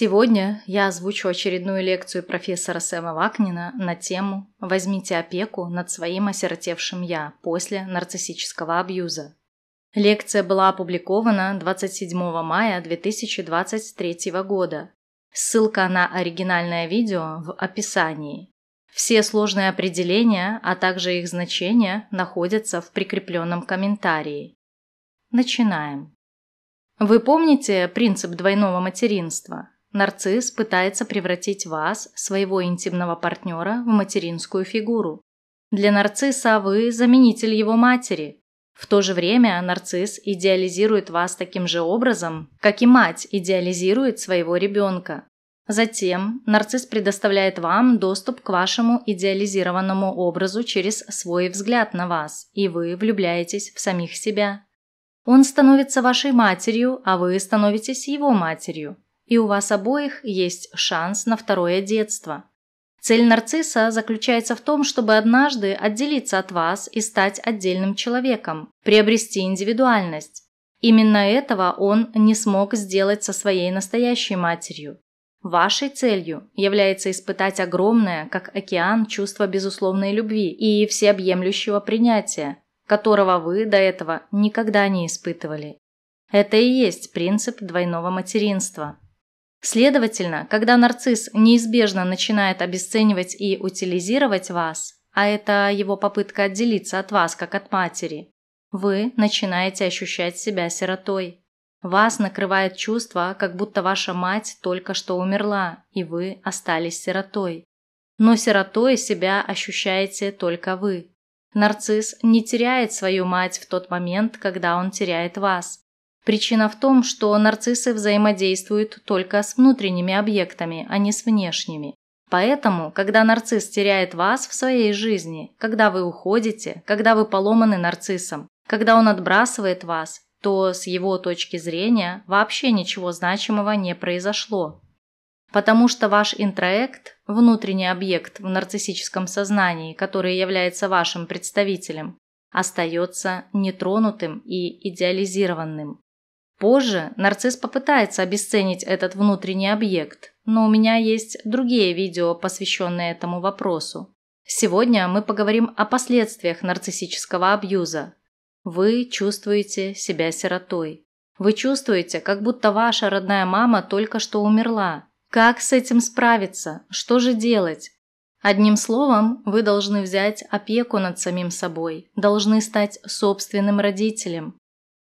Сегодня я озвучу очередную лекцию профессора Сэма Вакнина на тему «Возьмите опеку над своим осиротевшим «я» после нарциссического абьюза». Лекция была опубликована 27 мая 2023 года. Ссылка на оригинальное видео в описании. Все сложные определения, а также их значения находятся в прикрепленном комментарии. Начинаем. Вы помните принцип двойного материнства? Нарцисс пытается превратить вас, своего интимного партнера, в материнскую фигуру. Для нарцисса вы – заменитель его матери. В то же время нарцисс идеализирует вас таким же образом, как и мать идеализирует своего ребенка. Затем нарцисс предоставляет вам доступ к вашему идеализированному образу через свой взгляд на вас, и вы влюбляетесь в самих себя. Он становится вашей матерью, а вы становитесь его матерью – и у вас обоих есть шанс на второе детство. Цель нарцисса заключается в том, чтобы однажды отделиться от вас и стать отдельным человеком, приобрести индивидуальность. Именно этого он не смог сделать со своей настоящей матерью. Вашей целью является испытать огромное, как океан, чувство безусловной любви и всеобъемлющего принятия, которого вы до этого никогда не испытывали. Это и есть принцип двойного материнства. Следовательно, когда нарцисс неизбежно начинает обесценивать и утилизировать вас, а это его попытка отделиться от вас, как от матери, вы начинаете ощущать себя сиротой. Вас накрывает чувство, как будто ваша мать только что умерла, и вы остались сиротой. Но сиротой себя ощущаете только вы. Нарцисс не теряет свою мать в тот момент, когда он теряет вас. Причина в том, что нарциссы взаимодействуют только с внутренними объектами, а не с внешними. Поэтому, когда нарцисс теряет вас в своей жизни, когда вы уходите, когда вы поломаны нарциссом, когда он отбрасывает вас, то с его точки зрения вообще ничего значимого не произошло. Потому что ваш интроект, внутренний объект в нарциссическом сознании, который является вашим представителем, остается нетронутым и идеализированным. Позже нарцисс попытается обесценить этот внутренний объект, но у меня есть другие видео, посвященные этому вопросу. Сегодня мы поговорим о последствиях нарциссического абьюза. Вы чувствуете себя сиротой. Вы чувствуете, как будто ваша родная мама только что умерла. Как с этим справиться? Что же делать? Одним словом, вы должны взять опеку над самим собой, должны стать собственным родителем,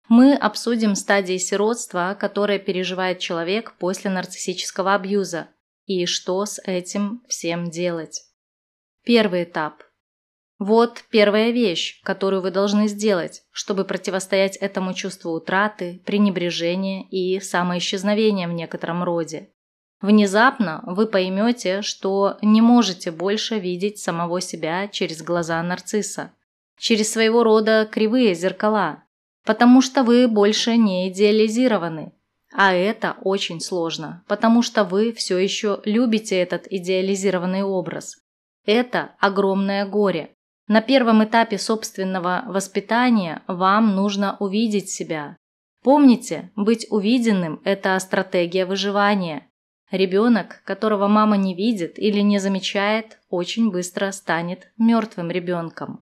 мы обсудим стадии сиротства, которые переживает человек после нарциссического абьюза, и что с этим всем делать. Первый этап. Вот первая вещь, которую вы должны сделать, чтобы противостоять этому чувству утраты, пренебрежения и самоисчезновения в некотором роде. Внезапно вы поймете, что не можете больше видеть самого себя через глаза нарцисса, через своего рода кривые зеркала, потому что вы больше не идеализированы. А это очень сложно, потому что вы все еще любите этот идеализированный образ. Это огромное горе. На первом этапе собственного воспитания вам нужно увидеть себя. Помните, быть увиденным – это стратегия выживания. Ребенок, которого мама не видит или не замечает, очень быстро станет мертвым ребенком.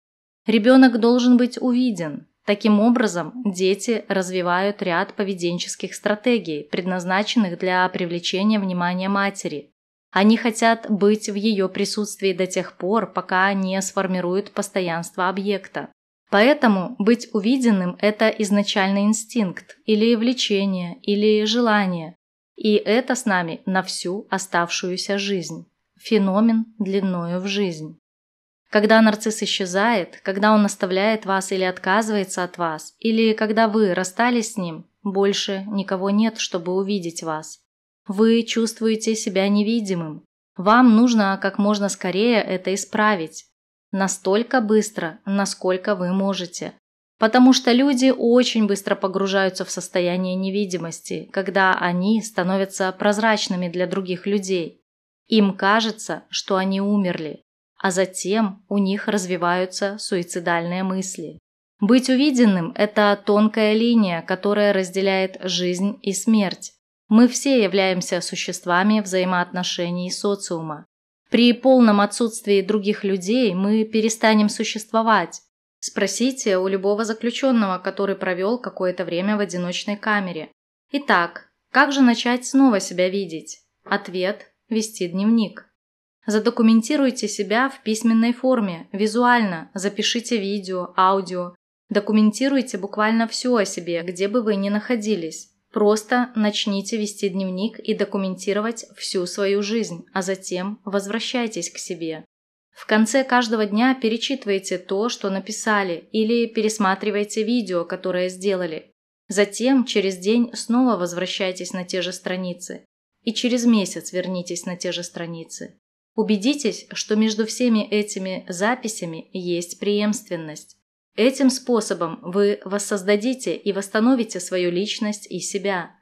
Ребенок должен быть увиден, Таким образом, дети развивают ряд поведенческих стратегий, предназначенных для привлечения внимания матери. Они хотят быть в ее присутствии до тех пор, пока не сформируют постоянство объекта. Поэтому быть увиденным – это изначальный инстинкт, или влечение, или желание. И это с нами на всю оставшуюся жизнь. Феномен длиною в жизнь. Когда нарцисс исчезает, когда он оставляет вас или отказывается от вас, или когда вы расстались с ним, больше никого нет, чтобы увидеть вас. Вы чувствуете себя невидимым. Вам нужно как можно скорее это исправить. Настолько быстро, насколько вы можете. Потому что люди очень быстро погружаются в состояние невидимости, когда они становятся прозрачными для других людей. Им кажется, что они умерли а затем у них развиваются суицидальные мысли. Быть увиденным – это тонкая линия, которая разделяет жизнь и смерть. Мы все являемся существами взаимоотношений социума. При полном отсутствии других людей мы перестанем существовать. Спросите у любого заключенного, который провел какое-то время в одиночной камере. Итак, как же начать снова себя видеть? Ответ – вести дневник. Задокументируйте себя в письменной форме, визуально, запишите видео, аудио. Документируйте буквально все о себе, где бы вы ни находились. Просто начните вести дневник и документировать всю свою жизнь, а затем возвращайтесь к себе. В конце каждого дня перечитывайте то, что написали, или пересматривайте видео, которое сделали. Затем через день снова возвращайтесь на те же страницы. И через месяц вернитесь на те же страницы. Убедитесь, что между всеми этими записями есть преемственность. Этим способом вы воссоздадите и восстановите свою личность и себя.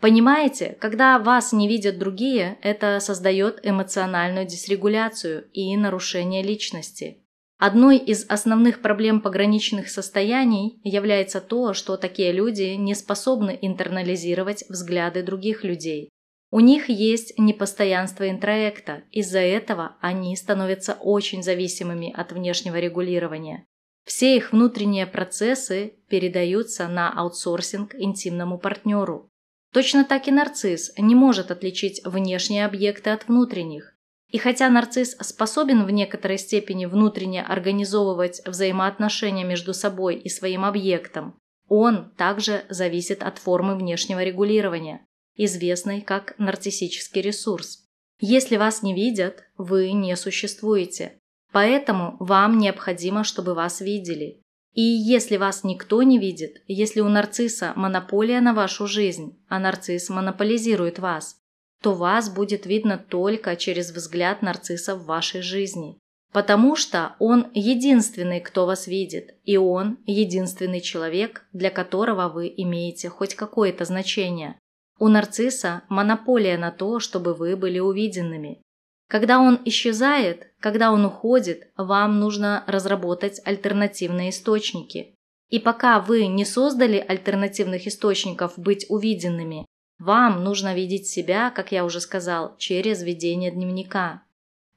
Понимаете, когда вас не видят другие, это создает эмоциональную дисрегуляцию и нарушение личности. Одной из основных проблем пограничных состояний является то, что такие люди не способны интернализировать взгляды других людей у них есть непостоянство интроекта, из-за этого они становятся очень зависимыми от внешнего регулирования. Все их внутренние процессы передаются на аутсорсинг интимному партнеру. Точно так и нарцисс не может отличить внешние объекты от внутренних. И хотя нарцисс способен в некоторой степени внутренне организовывать взаимоотношения между собой и своим объектом, он также зависит от формы внешнего регулирования известный как нарциссический ресурс. Если вас не видят, вы не существуете. Поэтому вам необходимо, чтобы вас видели. И если вас никто не видит, если у нарцисса монополия на вашу жизнь, а нарцисс монополизирует вас, то вас будет видно только через взгляд нарцисса в вашей жизни. Потому что он единственный, кто вас видит, и он единственный человек, для которого вы имеете хоть какое-то значение. У нарцисса монополия на то, чтобы вы были увиденными. Когда он исчезает, когда он уходит, вам нужно разработать альтернативные источники. И пока вы не создали альтернативных источников быть увиденными, вам нужно видеть себя, как я уже сказал, через ведение дневника.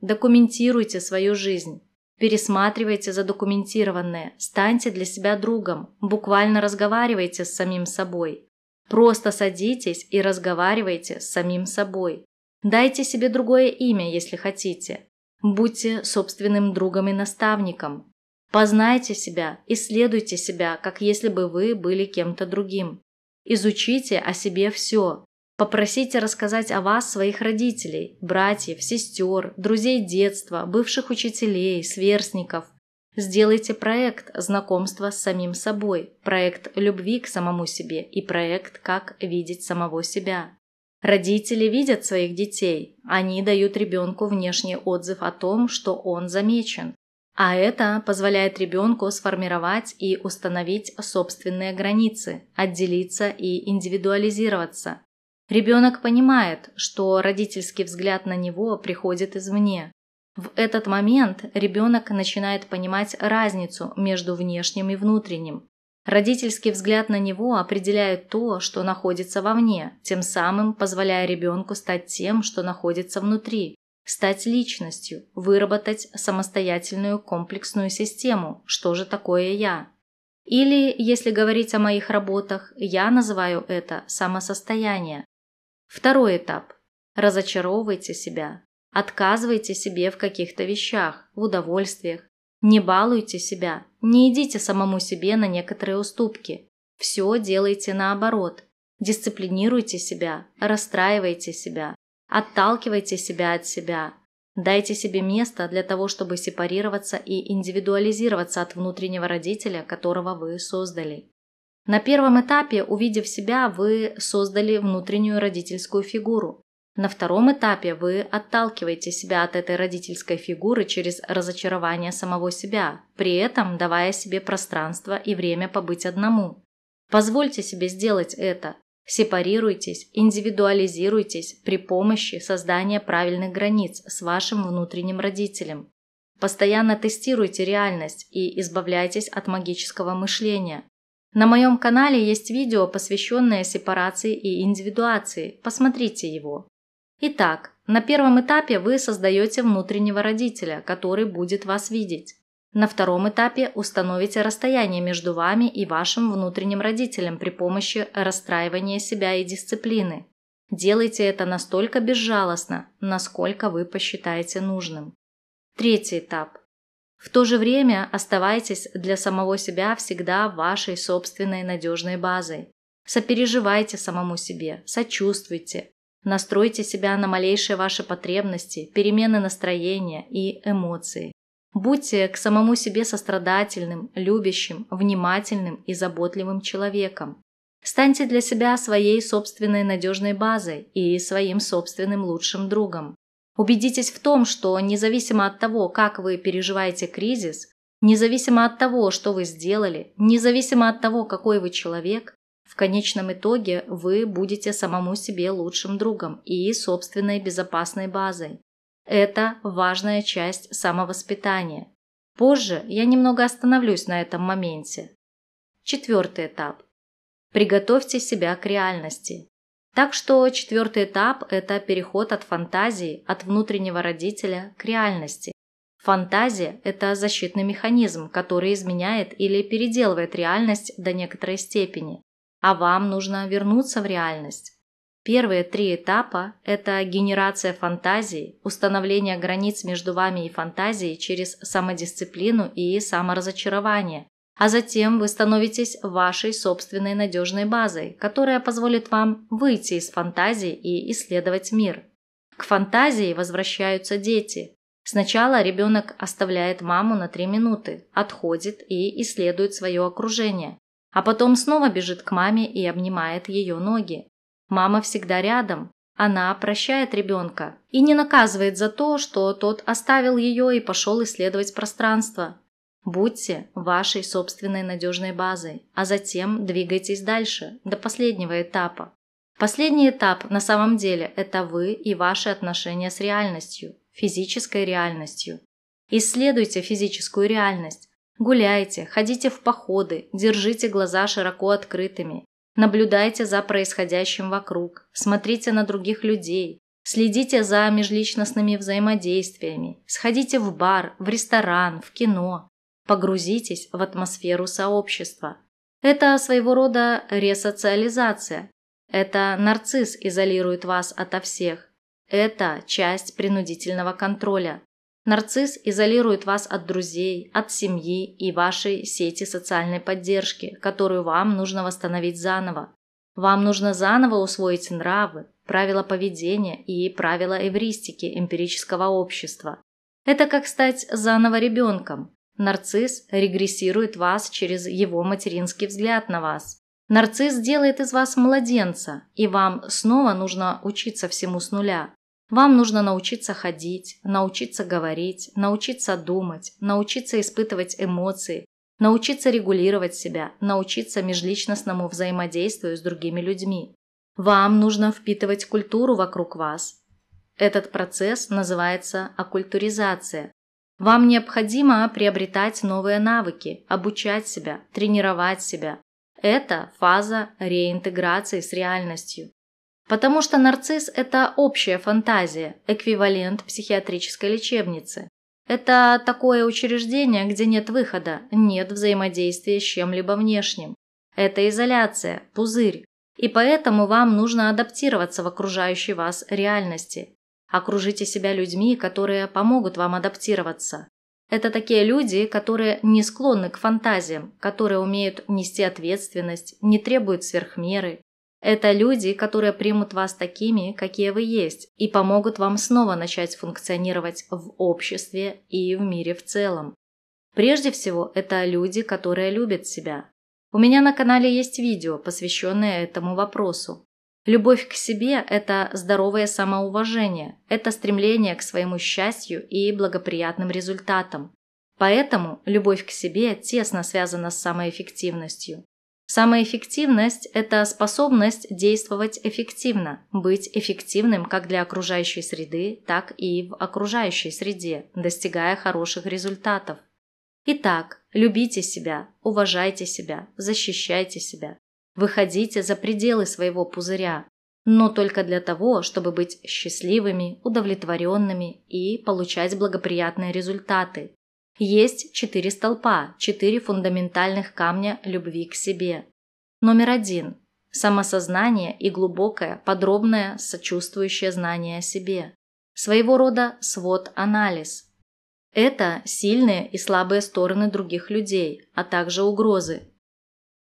Документируйте свою жизнь. Пересматривайте задокументированное, станьте для себя другом, буквально разговаривайте с самим собой. Просто садитесь и разговаривайте с самим собой. Дайте себе другое имя, если хотите. Будьте собственным другом и наставником. Познайте себя, исследуйте себя, как если бы вы были кем-то другим. Изучите о себе все. Попросите рассказать о вас своих родителей, братьев, сестер, друзей детства, бывших учителей, сверстников, Сделайте проект знакомства с самим собой, проект любви к самому себе и проект «Как видеть самого себя». Родители видят своих детей, они дают ребенку внешний отзыв о том, что он замечен. А это позволяет ребенку сформировать и установить собственные границы, отделиться и индивидуализироваться. Ребенок понимает, что родительский взгляд на него приходит извне, в этот момент ребенок начинает понимать разницу между внешним и внутренним. Родительский взгляд на него определяет то, что находится вовне, тем самым позволяя ребенку стать тем, что находится внутри, стать личностью, выработать самостоятельную комплексную систему «Что же такое я?». Или, если говорить о моих работах, я называю это самосостояние. Второй этап. Разочаровывайте себя, Отказывайте себе в каких-то вещах, в удовольствиях. Не балуйте себя, не идите самому себе на некоторые уступки. Все делайте наоборот. Дисциплинируйте себя, расстраивайте себя, отталкивайте себя от себя. Дайте себе место для того, чтобы сепарироваться и индивидуализироваться от внутреннего родителя, которого вы создали. На первом этапе, увидев себя, вы создали внутреннюю родительскую фигуру, на втором этапе вы отталкиваете себя от этой родительской фигуры через разочарование самого себя, при этом давая себе пространство и время побыть одному. Позвольте себе сделать это. Сепарируйтесь, индивидуализируйтесь при помощи создания правильных границ с вашим внутренним родителем. Постоянно тестируйте реальность и избавляйтесь от магического мышления, на моем канале есть видео, посвященное сепарации и индивидуации. Посмотрите его. Итак, на первом этапе вы создаете внутреннего родителя, который будет вас видеть. На втором этапе установите расстояние между вами и вашим внутренним родителем при помощи расстраивания себя и дисциплины. Делайте это настолько безжалостно, насколько вы посчитаете нужным. Третий этап. В то же время оставайтесь для самого себя всегда вашей собственной надежной базой. Сопереживайте самому себе, сочувствуйте, Настройте себя на малейшие ваши потребности, перемены настроения и эмоции. Будьте к самому себе сострадательным, любящим, внимательным и заботливым человеком. Станьте для себя своей собственной надежной базой и своим собственным лучшим другом. Убедитесь в том, что независимо от того, как вы переживаете кризис, независимо от того, что вы сделали, независимо от того, какой вы человек, в конечном итоге вы будете самому себе лучшим другом и собственной безопасной базой. Это важная часть самовоспитания. Позже я немного остановлюсь на этом моменте. Четвертый этап. Приготовьте себя к реальности. Так что четвертый этап – это переход от фантазии, от внутреннего родителя к реальности. Фантазия – это защитный механизм, который изменяет или переделывает реальность до некоторой степени а вам нужно вернуться в реальность. Первые три этапа – это генерация фантазии, установление границ между вами и фантазией через самодисциплину и саморазочарование, а затем вы становитесь вашей собственной надежной базой, которая позволит вам выйти из фантазии и исследовать мир. К фантазии возвращаются дети. Сначала ребенок оставляет маму на три минуты, отходит и исследует свое окружение, а потом снова бежит к маме и обнимает ее ноги. Мама всегда рядом. Она прощает ребенка и не наказывает за то, что тот оставил ее и пошел исследовать пространство. Будьте вашей собственной надежной базой, а затем двигайтесь дальше, до последнего этапа. Последний этап на самом деле – это вы и ваши отношения с реальностью, физической реальностью. Исследуйте физическую реальность, Гуляйте, ходите в походы, держите глаза широко открытыми, наблюдайте за происходящим вокруг, смотрите на других людей, следите за межличностными взаимодействиями, сходите в бар, в ресторан, в кино, погрузитесь в атмосферу сообщества. Это своего рода ресоциализация. Это нарцисс изолирует вас ото всех. Это часть принудительного контроля. Нарцисс изолирует вас от друзей, от семьи и вашей сети социальной поддержки, которую вам нужно восстановить заново. Вам нужно заново усвоить нравы, правила поведения и правила эвристики эмпирического общества. Это как стать заново ребенком. Нарцисс регрессирует вас через его материнский взгляд на вас. Нарцисс делает из вас младенца, и вам снова нужно учиться всему с нуля – вам нужно научиться ходить, научиться говорить, научиться думать, научиться испытывать эмоции, научиться регулировать себя, научиться межличностному взаимодействию с другими людьми. Вам нужно впитывать культуру вокруг вас. Этот процесс называется оккультуризация. Вам необходимо приобретать новые навыки, обучать себя, тренировать себя. Это фаза реинтеграции с реальностью. Потому что нарцисс – это общая фантазия, эквивалент психиатрической лечебницы. Это такое учреждение, где нет выхода, нет взаимодействия с чем-либо внешним. Это изоляция, пузырь. И поэтому вам нужно адаптироваться в окружающей вас реальности. Окружите себя людьми, которые помогут вам адаптироваться. Это такие люди, которые не склонны к фантазиям, которые умеют нести ответственность, не требуют сверхмеры, это люди, которые примут вас такими, какие вы есть, и помогут вам снова начать функционировать в обществе и в мире в целом. Прежде всего, это люди, которые любят себя. У меня на канале есть видео, посвященное этому вопросу. Любовь к себе – это здоровое самоуважение, это стремление к своему счастью и благоприятным результатам. Поэтому любовь к себе тесно связана с самоэффективностью. Самоэффективность – это способность действовать эффективно, быть эффективным как для окружающей среды, так и в окружающей среде, достигая хороших результатов. Итак, любите себя, уважайте себя, защищайте себя. Выходите за пределы своего пузыря, но только для того, чтобы быть счастливыми, удовлетворенными и получать благоприятные результаты, есть четыре столпа, четыре фундаментальных камня любви к себе. Номер один – самосознание и глубокое, подробное, сочувствующее знание о себе. Своего рода свод-анализ. Это сильные и слабые стороны других людей, а также угрозы.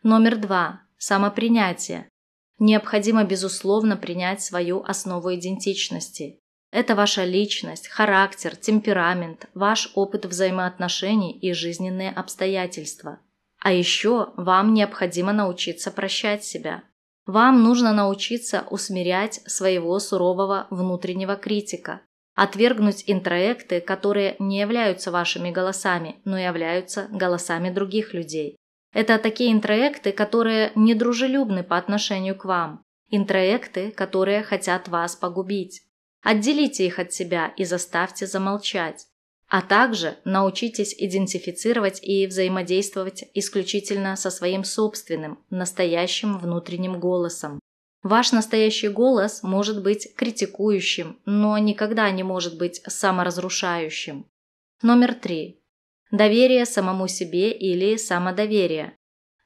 Номер два – самопринятие. Необходимо, безусловно, принять свою основу идентичности, это ваша личность, характер, темперамент, ваш опыт взаимоотношений и жизненные обстоятельства. А еще вам необходимо научиться прощать себя. Вам нужно научиться усмирять своего сурового внутреннего критика, отвергнуть интроекты, которые не являются вашими голосами, но являются голосами других людей. Это такие интроекты, которые недружелюбны по отношению к вам, интроекты, которые хотят вас погубить. Отделите их от себя и заставьте замолчать. А также научитесь идентифицировать и взаимодействовать исключительно со своим собственным, настоящим внутренним голосом. Ваш настоящий голос может быть критикующим, но никогда не может быть саморазрушающим. Номер три. Доверие самому себе или самодоверие.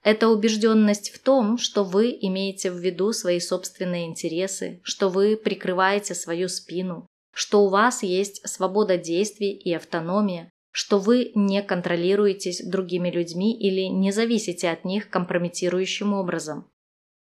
Это убежденность в том, что вы имеете в виду свои собственные интересы, что вы прикрываете свою спину, что у вас есть свобода действий и автономия, что вы не контролируетесь другими людьми или не зависите от них компрометирующим образом.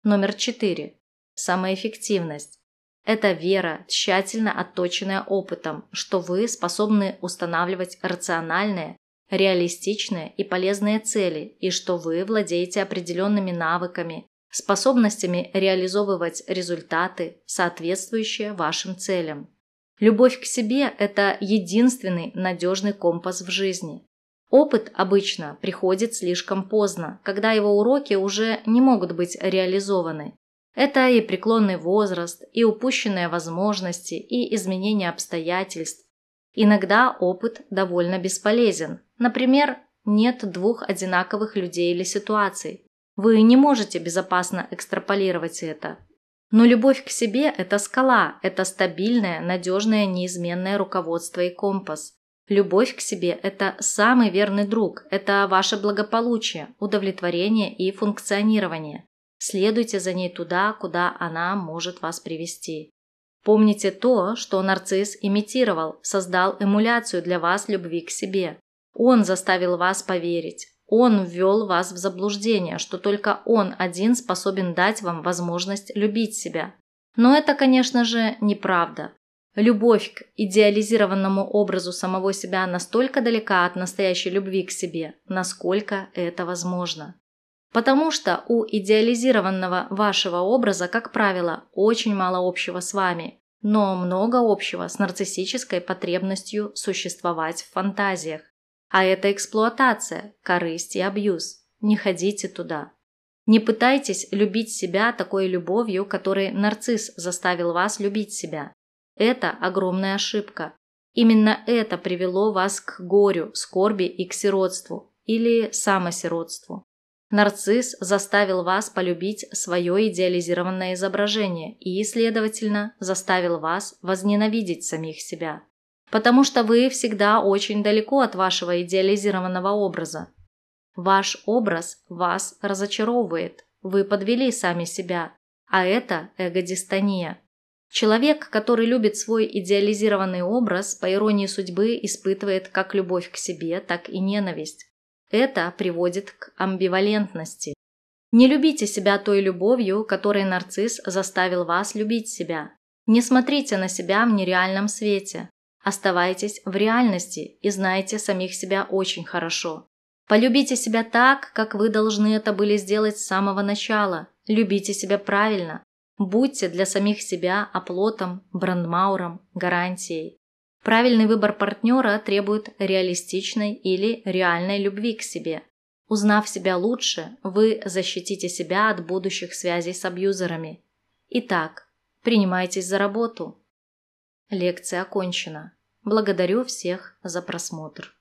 Номер четыре. Самоэффективность. Это вера, тщательно отточенная опытом, что вы способны устанавливать рациональные, реалистичные и полезные цели и что вы владеете определенными навыками, способностями реализовывать результаты, соответствующие вашим целям. Любовь к себе – это единственный надежный компас в жизни. Опыт обычно приходит слишком поздно, когда его уроки уже не могут быть реализованы. Это и преклонный возраст, и упущенные возможности, и изменение обстоятельств, Иногда опыт довольно бесполезен. Например, нет двух одинаковых людей или ситуаций. Вы не можете безопасно экстраполировать это. Но любовь к себе – это скала, это стабильное, надежное, неизменное руководство и компас. Любовь к себе – это самый верный друг, это ваше благополучие, удовлетворение и функционирование. Следуйте за ней туда, куда она может вас привести. Помните то, что нарцисс имитировал, создал эмуляцию для вас любви к себе. Он заставил вас поверить. Он ввел вас в заблуждение, что только он один способен дать вам возможность любить себя. Но это, конечно же, неправда. Любовь к идеализированному образу самого себя настолько далека от настоящей любви к себе, насколько это возможно. Потому что у идеализированного вашего образа, как правило, очень мало общего с вами, но много общего с нарциссической потребностью существовать в фантазиях. А это эксплуатация, корысть и абьюз. Не ходите туда. Не пытайтесь любить себя такой любовью, которой нарцисс заставил вас любить себя. Это огромная ошибка. Именно это привело вас к горю, скорби и к сиротству или самосиротству. Нарцисс заставил вас полюбить свое идеализированное изображение и, следовательно, заставил вас возненавидеть самих себя. Потому что вы всегда очень далеко от вашего идеализированного образа. Ваш образ вас разочаровывает, вы подвели сами себя, а это эгодистония. Человек, который любит свой идеализированный образ, по иронии судьбы испытывает как любовь к себе, так и ненависть. Это приводит к амбивалентности. Не любите себя той любовью, которой нарцисс заставил вас любить себя. Не смотрите на себя в нереальном свете. Оставайтесь в реальности и знайте самих себя очень хорошо. Полюбите себя так, как вы должны это были сделать с самого начала. Любите себя правильно. Будьте для самих себя оплотом, брандмауром, гарантией. Правильный выбор партнера требует реалистичной или реальной любви к себе. Узнав себя лучше, вы защитите себя от будущих связей с абьюзерами. Итак, принимайтесь за работу. Лекция окончена. Благодарю всех за просмотр.